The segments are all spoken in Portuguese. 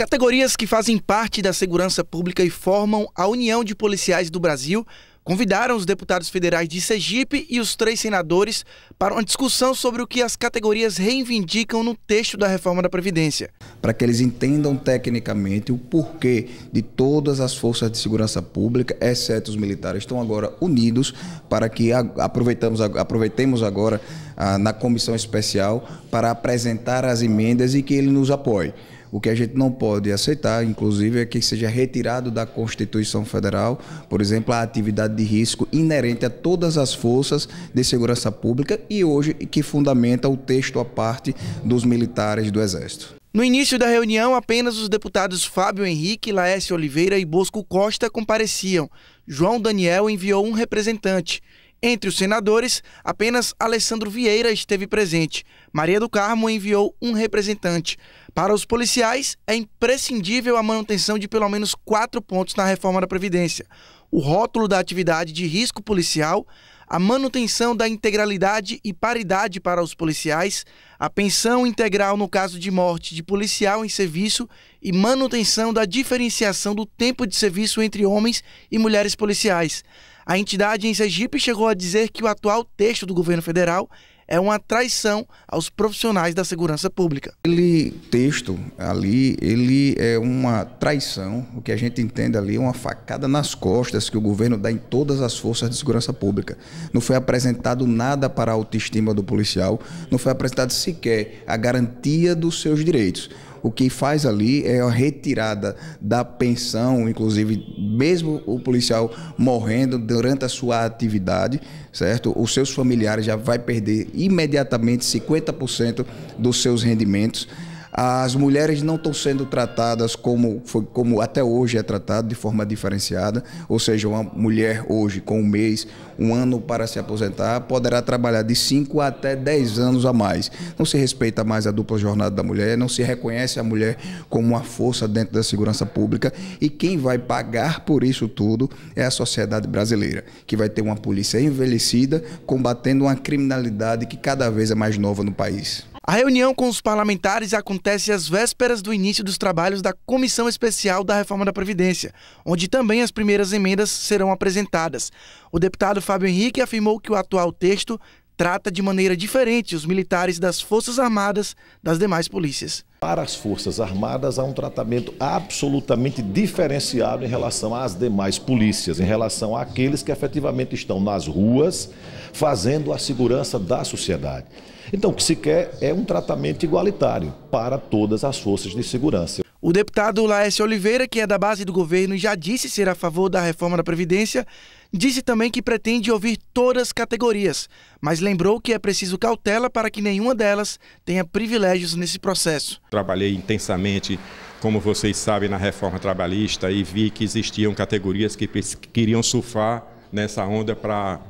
Categorias que fazem parte da segurança pública e formam a União de Policiais do Brasil convidaram os deputados federais de Sergipe e os três senadores para uma discussão sobre o que as categorias reivindicam no texto da reforma da Previdência. Para que eles entendam tecnicamente o porquê de todas as forças de segurança pública, exceto os militares, estão agora unidos para que aproveitamos, aproveitemos agora ah, na comissão especial para apresentar as emendas e que ele nos apoie. O que a gente não pode aceitar, inclusive, é que seja retirado da Constituição Federal, por exemplo, a atividade de risco inerente a todas as forças de segurança pública e hoje que fundamenta o texto à parte dos militares do Exército. No início da reunião, apenas os deputados Fábio Henrique, Laércio Oliveira e Bosco Costa compareciam. João Daniel enviou um representante. Entre os senadores, apenas Alessandro Vieira esteve presente. Maria do Carmo enviou um representante. Para os policiais, é imprescindível a manutenção de pelo menos quatro pontos na reforma da Previdência: o rótulo da atividade de risco policial, a manutenção da integralidade e paridade para os policiais, a pensão integral no caso de morte de policial em serviço e manutenção da diferenciação do tempo de serviço entre homens e mulheres policiais. A entidade em Sergipe chegou a dizer que o atual texto do governo federal é uma traição aos profissionais da segurança pública. Aquele texto ali, ele é uma traição, o que a gente entende ali é uma facada nas costas que o governo dá em todas as forças de segurança pública. Não foi apresentado nada para a autoestima do policial, não foi apresentado sequer a garantia dos seus direitos o que faz ali é a retirada da pensão, inclusive, mesmo o policial morrendo durante a sua atividade, certo? Os seus familiares já vai perder imediatamente 50% dos seus rendimentos. As mulheres não estão sendo tratadas como, foi, como até hoje é tratado, de forma diferenciada. Ou seja, uma mulher hoje, com um mês, um ano para se aposentar, poderá trabalhar de 5 até 10 anos a mais. Não se respeita mais a dupla jornada da mulher, não se reconhece a mulher como uma força dentro da segurança pública. E quem vai pagar por isso tudo é a sociedade brasileira, que vai ter uma polícia envelhecida combatendo uma criminalidade que cada vez é mais nova no país. A reunião com os parlamentares acontece às vésperas do início dos trabalhos da Comissão Especial da Reforma da Previdência, onde também as primeiras emendas serão apresentadas. O deputado Fábio Henrique afirmou que o atual texto trata de maneira diferente os militares das Forças Armadas das demais polícias. Para as Forças Armadas há um tratamento absolutamente diferenciado em relação às demais polícias, em relação àqueles que efetivamente estão nas ruas fazendo a segurança da sociedade. Então, o que se quer é um tratamento igualitário para todas as forças de segurança. O deputado Laércio Oliveira, que é da base do governo e já disse ser a favor da reforma da Previdência, disse também que pretende ouvir todas as categorias, mas lembrou que é preciso cautela para que nenhuma delas tenha privilégios nesse processo. Trabalhei intensamente, como vocês sabem, na reforma trabalhista e vi que existiam categorias que queriam surfar nessa onda para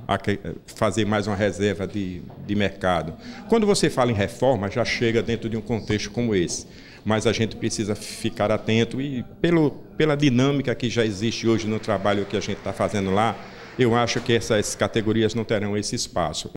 fazer mais uma reserva de, de mercado. Quando você fala em reforma, já chega dentro de um contexto como esse. Mas a gente precisa ficar atento e, pelo, pela dinâmica que já existe hoje no trabalho que a gente está fazendo lá, eu acho que essas categorias não terão esse espaço.